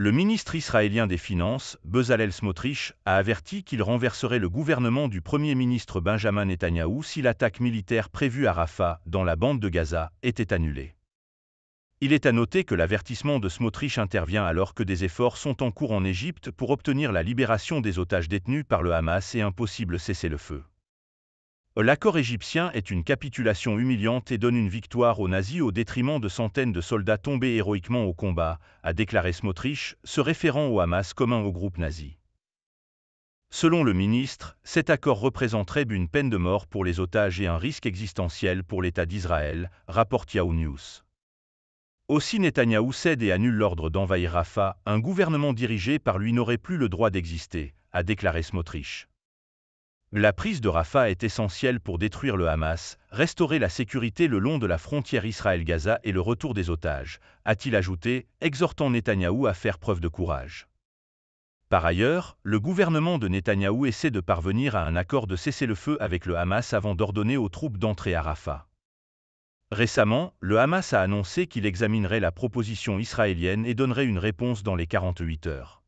Le ministre israélien des Finances, Bezalel Smotrich, a averti qu'il renverserait le gouvernement du Premier ministre Benjamin Netanyahou si l'attaque militaire prévue à Rafah, dans la bande de Gaza, était annulée. Il est à noter que l'avertissement de Smotrich intervient alors que des efforts sont en cours en Égypte pour obtenir la libération des otages détenus par le Hamas et impossible cesser le feu L'accord égyptien est une capitulation humiliante et donne une victoire aux nazis au détriment de centaines de soldats tombés héroïquement au combat, a déclaré Smotrich, se référant au Hamas commun au groupe nazi. Selon le ministre, cet accord représenterait une peine de mort pour les otages et un risque existentiel pour l'État d'Israël, rapporte Yahoo News. Aussi Netanyahou cède et annule l'ordre d'envahir Rafah, un gouvernement dirigé par lui n'aurait plus le droit d'exister, a déclaré Smotrich. La prise de Rafah est essentielle pour détruire le Hamas, restaurer la sécurité le long de la frontière Israël-Gaza et le retour des otages, a-t-il ajouté, exhortant Netanyahou à faire preuve de courage. Par ailleurs, le gouvernement de Netanyahou essaie de parvenir à un accord de cessez-le-feu avec le Hamas avant d'ordonner aux troupes d'entrer à Rafah. Récemment, le Hamas a annoncé qu'il examinerait la proposition israélienne et donnerait une réponse dans les 48 heures.